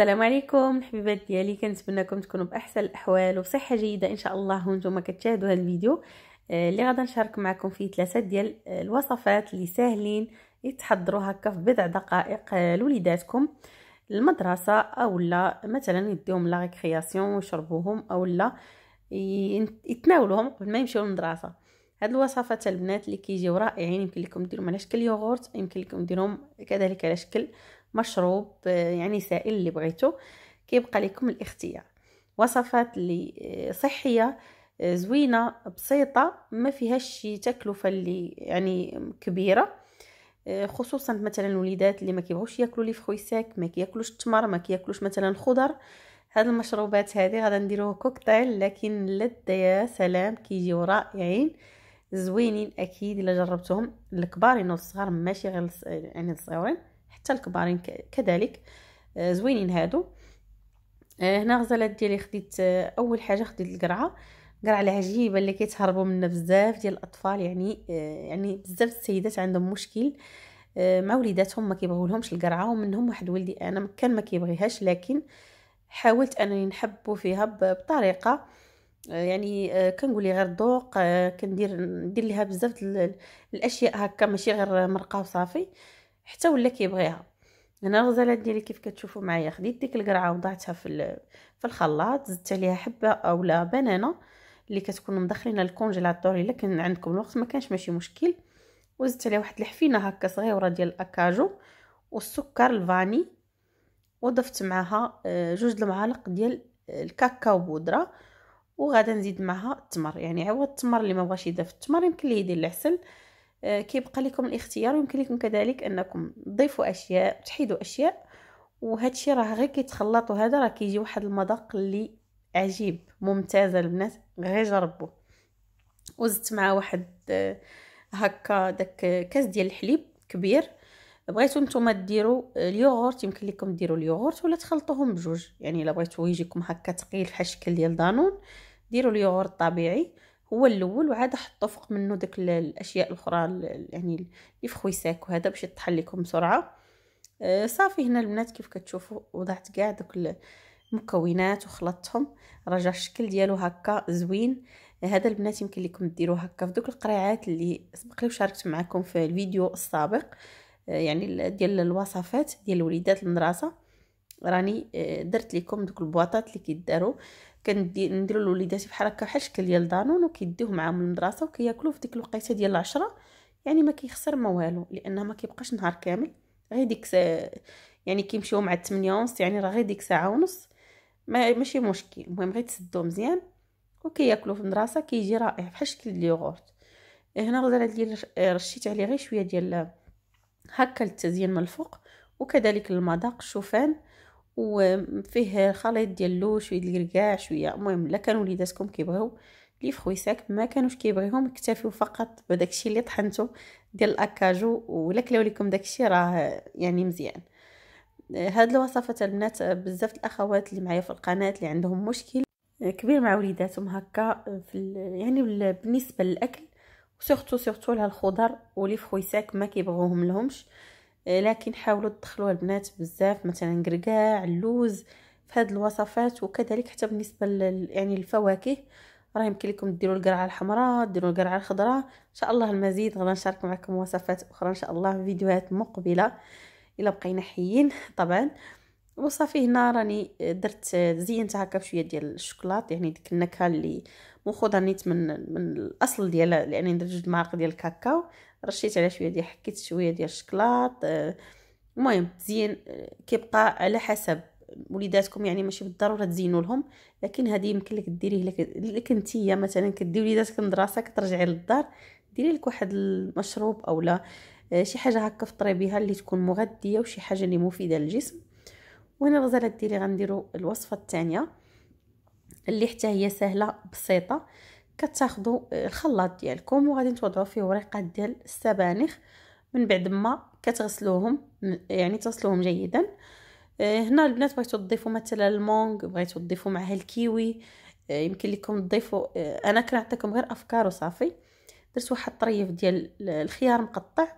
السلام عليكم الحبيبات ديالي كنتمنىكم تكونوا باحسن الاحوال وبصحه جيده ان شاء الله وانتم كتشاهدوا هذا الفيديو آه، اللي غادي نشارك معكم فيه ثلاثه ديال آه، الوصفات اللي ساهلين يتحضروا هكا في بضع دقائق آه، لوليداتكم المدرسه اولا مثلا يديهم لا ريكرياسيون ويشربوهم اولا يتناولوهم قبل ما يمشيو للمدرسه هاد الوصفات البنات اللي كيجيو رائعين يمكن لكم ديرهم على شكل يوغورت يمكن لكم ديرهم كذلك على شكل مشروب آه، يعني سائل اللي بغيتو كيبقى لكم الاختيار وصفات اللي آه، صحيه آه، زوينه بسيطه ما فيهاش شي تكلفه اللي يعني كبيره خصوصا مثلا الوليدات اللي ما كيبغوش ياكلوا لي فخوي ساك ما كياكلوش التمر ما كياكلوش مثلا الخضر هاد المشروبات هذه غادي نديروه كوكتيل لكن لذة يا سلام كيجيو رائعين زوينين اكيد الا جربتهم الكبار والصغار يعني ماشي غير يعني الصغيرين حتى الكبارين كذلك آه، زوينين هادو آه، هنا غزالات ديالي خديت آه، اول حاجه خديت القرعه قرعه العجيبه اللي كيتهربوا منها بزاف ديال الاطفال يعني يعني بزاف السيدات عندهم مشكل مع وليداتهم ما كيبغيو لهمش القرعه ومنهم واحد ولدي انا كان ما كيبغيهاش لكن حاولت انني نحبو فيها بطريقه يعني كنقول لي غير ذوق كندير ندير ليها بزاف الاشياء هكا ماشي غير مرقه وصافي حتى ولا كيبغيها هنا الغزالات ديالي كيف كتشوفوا معايا خديت ديك القرعه وضعتها في في الخلاط زدت عليها حبه اولا بنانه اللي كتكون مدخلينها الكونجيلاتور الا كان عندكم الوقت ما كانش ماشي مشكل وزدت عليها واحد الحفينه هكا صغيره ديال الاكاجو والسكر الفاني وضفت معها آه، جوج المعالق ديال الكاكاو بودره وغادا نزيد معها التمر يعني عوض التمر اللي ما بغاش يدافي التمر يمكن ليه يدير العسل آه، كيبقى لكم الاختيار ويمكن لكم كذلك انكم تضيفوا اشياء تحيدوا اشياء وهذا الشيء راه غير كيتخلط وهذا راه كيجي واحد المذاق اللي عجيب ممتاز البنات غير جربوا وزدت مع واحد آه، هكا داك آه، كاس ديال الحليب كبير بغيتو نتوما ديروا اليوغورت يمكن لكم ديروا اليوغورت ولا تخلطوهم بجوج يعني الا بغيتو يجيكم هكا ثقيل بحال الشكل ديال دانون ديروا اليوغورت طبيعي هو الاول وعاد حطوا فوق منه داك الاشياء الاخرى يعني الفخويساك وهذا باش يطحن لكم بسرعه آه، صافي هنا البنات كيف كتشوفوا وضعت كاع دوك المكونات وخلطتهم رجع الشكل ديالو هكا زوين هذا البنات يمكن لكم ديروه هكا في دوك القريعات اللي سبق لي وشاركت معكم في الفيديو السابق آه، يعني ديال الوصفات ديال وليدات المدرسه راني آه، درت لكم دوك البواطات اللي كيداروا كنديروا لوليداتي بحال هكا بحال شكل ديال دانون وكيديوه معاهم للمدرسه وكياكلوا في ديك الوقيته ديال العشرة يعني ما كيخسر ما والو لان ما كيبقاش نهار كامل غير ديك سا... يعني كيمشيو مع 8 ونص يعني راه غير ديك ساعه ونص ما ماشي مشكل المهم غير تسدو مزيان وكياكلوا في المدرسه كيجي رائع بحال شكل اليوغورت آه، هنا غزاله آه، ديال رشيت عليه غير شويه ديال هكا التزيين من الفوق وكذلك المذاق الشوفان وفيه خليط ديال اللو شويه ديال الكركاع شويه المهم لا كانوا وليداتكم كيبغيو لي فخويساك ما كانوش كيبغيهم اكتفيو فقط بداكشي اللي طحنتو ديال الاكاجو ولا كلاو لكم داكشي راه يعني مزيان هاد الوصفات البنات بزاف الاخوات اللي معايا في القناه اللي عندهم مشكل كبير مع وليداتهم هكا في يعني بالنسبه للاكل سورتو سورتو لها الخضر ولي فخويساك ما كيبغوهم لهمش لكن حاولوا تدخلوا البنات بزاف مثلا كركاع اللوز في هذه الوصفات وكذلك حتى بالنسبه يعني الفواكه راه يمكن لكم ديروا القرعه الحمراء ديروا القرعه الخضراء ان شاء الله المزيد غادي نشارك معكم وصفات اخرى ان شاء الله في فيديوهات مقبله الا بقينا حيين طبعا وصافي هنا راني درت زينت هكا بشويه ديال الشوكولات يعني ديك النكهه اللي مخوضه نيت من من الاصل ديالها لاني يعني درت جوج معالق ديال الكاكاو رشيت على شويه ديال حكيت شويه ديال الشوكولات آه، المهم تزين آه، كيبقى على حسب وليداتكم يعني ماشي بالضروره تزينوا لهم لكن هذه يمكن لك ديريه لك انتيا مثلا كدي وليداتك للمدرسه كترجعي للدار ديري لك واحد المشروب اولا آه، شي حاجه هكا فطري بها اللي تكون مغذيه وشي حاجه اللي مفيده للجسم وهنا غزالة ديالي غنديروا الوصفه الثانيه اللي حتى هي سهله بسيطه كتاخذوا الخلاط ديالكم وغادي توضعوا فيه وريقات ديال السبانخ من بعد ما كتغسلوهم يعني تغسلوهم جيدا آه، هنا البنات بغيتو تضيفوا مثلا المونغ بغيتو تضيفوا معها الكيوي آه، يمكن لكم تضيفوا آه، انا كنعطيكم غير افكار وصافي درت واحد الطريف ديال الخيار مقطع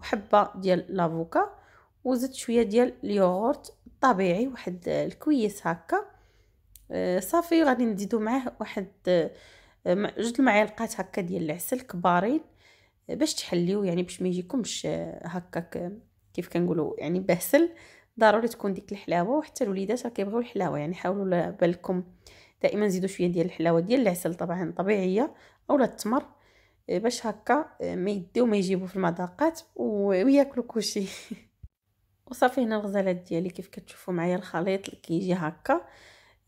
وحبه ديال لافوكا وزدت شويه ديال اليوغورت طبيعي واحد الكويس هكا آه، صافي غادي نزيدو معاه واحد آه، جوج المعالقات هكا ديال العسل كبارين آه، باش تحليو يعني باش ما يجيكمش هكا كيف كنقولوا يعني بهسل ضروري تكون ديك الحلاوه وحتى الوليدات راه كيبغيو الحلاوه يعني حاولوا بالكم دائما زيدوا شويه ديال الحلاوه ديال العسل طبعا طبيعيه اولا التمر باش هكا ما يديو ما يجيبو في المذاقات وياكلوا كلشي وصافي هنا الغزالات ديالي كيف كتشوفوا معايا الخليط اللي كيجي هكا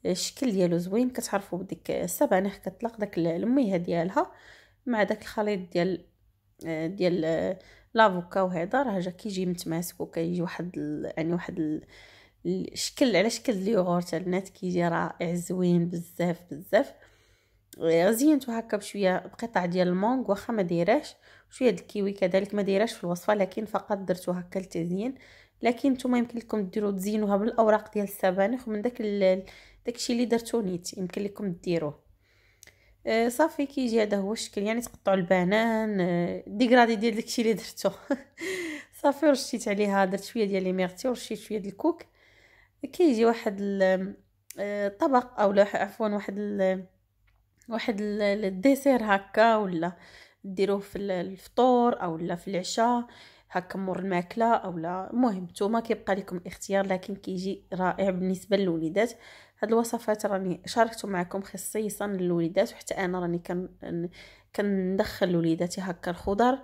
الشكل ديالو زوين كتعرفوا بديك السبانخ كتلاق داك الميه ديالها مع داك الخليط ديال ديال لافوكا وهذا راه جا كيجي متماسك وكيجي واحد يعني واحد الشكل على شكل اليوغورت البنات كيجي رائع زوين بزاف بزاف زينتو هكا بشويه بقطع ديال المونغ واخا ما دايراش شويه الكيوي كذلك ما دايراش في الوصفه لكن فقط درتو هكا للتزيين لكن نتوما يمكن لكم ديروا تزينوها بالاوراق ديال السبانخ ومن داك داكشي اللي درتو نيت يمكن لكم ديروه آه، صافي كيجي هذا هو الشكل يعني تقطعوا البنان ديغرادي آه، ديال داكشي اللي درتو صافي رشيت عليها درت شويه ديال ليميرتي ورشيت شويه ديال الكوك كيجي واحد الطبق آه، او لا عفوا واحد الـ واحد الديسير هكا ولا ديروه في الفطور او لا في العشاء هكا مور الماكله اولا المهم نتوما كيبقى لكم الاختيار لكن كيجي رائع بالنسبه للوليدات هاد الوصفات راني شاركتو معكم خصيصا للوليدات وحتى انا راني كن كندخل لوليداتي هكا الخضر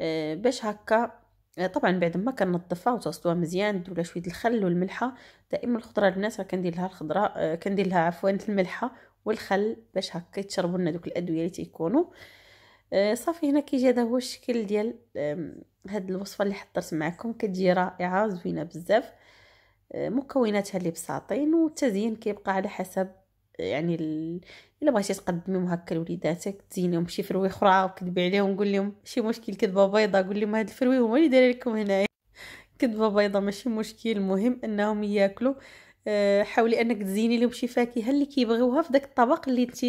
آه، باش هكا آه، طبعا بعد ما كنظفها وتصدوها مزيان دولا شويه الخل والملحه دائما الخضره البنات راه كندير لها الخضره آه، كندير لها عفوا الملحه والخل باش هكا يتشربوا لنا دوك الادويه اللي تيكونوا آه آه، صافي هنا كيجي هذا هو الشكل ديال هاد الوصفه اللي حضرت معكم كتجي رائعه زوينه بزاف آه، مكوناتها اللي بساطين والتزيين كيبقى على حسب آه، يعني الا بغيتي تقدميهم هكا لوليداتك تزينيهم بشي فروي اخرى وكتبي عليهم قول لهم شي مشكل كذبه بيضاء قول لهم هاد الفروي هما اللي دايره لكم هنايا كذبه بيضاء ماشي مشكل المهم انهم ياكلوا حاولي انك تزيني لهم شي فاكهه اللي كيبغيوها في داك الطبق اللي انت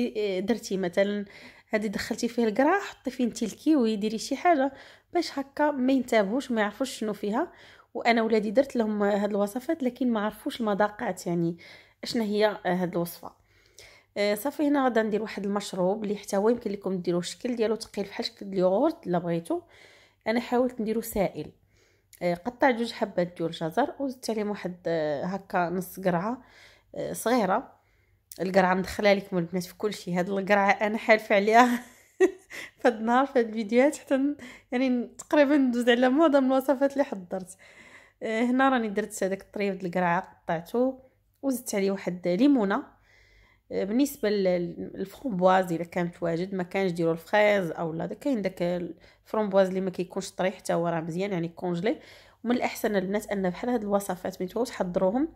درتي مثلا هادي دخلتي فيه القرعه حطي فيه انت الكيوي ديري شي حاجه باش هكا ما ينتابوش ما يعرفوش شنو فيها وانا ولادي درت لهم هاد الوصفات لكن ما عرفوش المذاقات يعني اشنا هي هاد الوصفه آه، صافي هنا غادا ندير واحد المشروب اللي حتى هو يمكن لكم ديروه الشكل ديالو ثقيل بحال شكل اليوغورت الا بغيتو انا حاولت نديرو سائل آه، قطع جوج حبات ديال الجزر وزدت عليهم واحد آه، هكا نص قرعه صغيره القرعه مدخله لكم البنات في كل شيء هاد القرعه انا حالفه عليها فهاد النهار في الفيديوهات حتى يعني تقريبا ندوز على معظم الوصفات اللي حضرت آه، هنا راني درت هذاك الطريف ديال القرعه قطعته وزدت عليه واحد ليمونه آه، بالنسبه للفرومبواز الا كانت واجد ما كانش ديروا الفريز اولا دا كاين داك الفرومبواز اللي ما كيكونش طري حتى هو راه مزيان يعني كونجلي ومن الاحسن البنات ان بحال هاد الوصفات ملي تحضروهم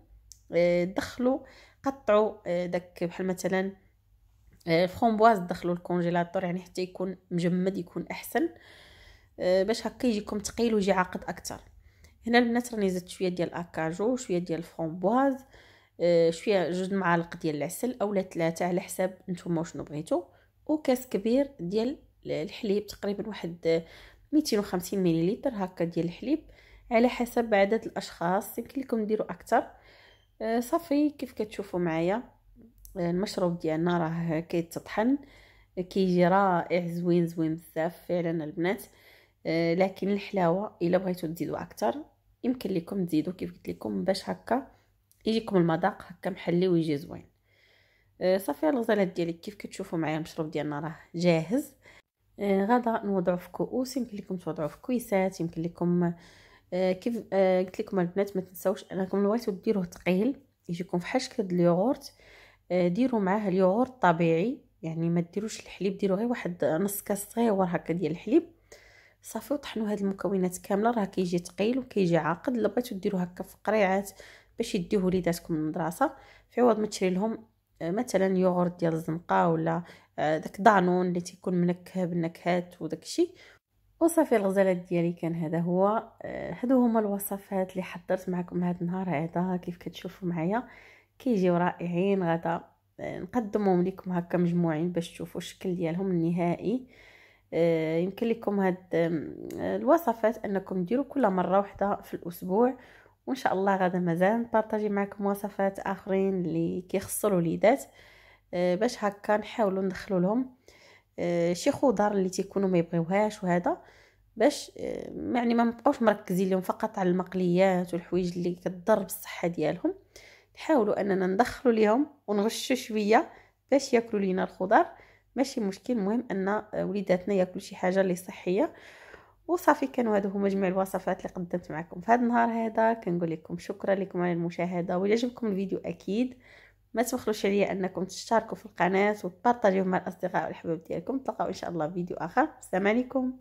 آه، دخلوا قطعوا آه، داك بحال مثلا الفرومبواز آه، دخلوا الكونجيلاتور يعني حتى يكون مجمد يكون احسن آه، باش هكا يجيكم ثقيل ويجي عاقد اكثر هنا البنات راني زدت شويه ديال الاكاجو شويه ديال الفرومبواز شويه جوج معالق ديال العسل اولا ثلاثه على حساب نتوما شنو بغيتو وكاس كبير ديال الحليب تقريبا واحد 250 مليلتر هكا ديال الحليب على حسب عدد الاشخاص يمكن لكم ديروا اكثر آه، صافي كيف كتشوفوا معايا آه، المشروب ديالنا راه كيتطحن كيجي رائع زوين زوين بزاف فعلا البنات آه، لكن الحلاوه الا بغيتو تزيدوا اكثر يمكن لكم تزيدوا كيف قلت لكم باش هكا يجيكم المذاق هكا محلي ويجي زوين صافي الغزالات ديالي كيف كتشوفوا معايا المشروب ديالنا راه جاهز غدا نوضعو في كؤوس يمكن لكم توضعوه في كويسات يمكن لكم آه، كيف آه، قلت لكم البنات ما تنساوش انكم نويتو ديروه ثقيل يجيكم فحال شكل اليوغورت آه، ديروا معاه اليوغورت طبيعي يعني ما ديروش الحليب ديروا غير واحد نص كاس صغير هكا ديال الحليب صافي وطحنوا هاد المكونات كامله راه كيجي ثقيل وكيجي عاقد الا بغيتو ديروه هكا في قريعات باش يديوه وليداتكم المدرسه في عوض ما تشري لهم مثلا يوغورت ديال الزنقه ولا داك دانون اللي تيكون منكه بالنكهات وداكشي وصافي الغزالات ديالي كان هذا هو آه، هادو هما الوصفات اللي حضرت معكم هاد النهار هذا كيف كتشوفوا معايا كيجيو رائعين غدا آه، نقدمهم لكم هكا مجموعين باش تشوفوا الشكل ديالهم النهائي آه، يمكن لكم هاد الوصفات انكم ديروا كل مره واحده في الاسبوع وان شاء الله غدا مازال نبارطاجي معكم وصفات اخرين اللي كيخصوا الوليدات باش هكا نحاولوا ندخلوا لهم آه، شي خضر اللي تيكونوا ما يبغيوهاش وهذا باش آه، يعني ما نبقاوش مركزين لهم فقط على المقليات والحوايج اللي كتضر بالصحه ديالهم نحاولوا اننا ندخلوا ليهم ونغشوا شويه باش ياكلوا لينا الخضر ماشي مشكل مهم ان آه، وليداتنا ياكلوا شي حاجه اللي صحيه وصافي كانوا هادو هما جميع الوصفات اللي قدمت معكم في هذا النهار هذا كنقول لكم شكرا لكم على المشاهده ولا عجبكم الفيديو اكيد ما تبخلوش عليا انكم تشتركوا في القناه وتبارطاجيو مع الاصدقاء والحباب ديالكم نتلاقاو ان شاء الله فيديو اخر السلام عليكم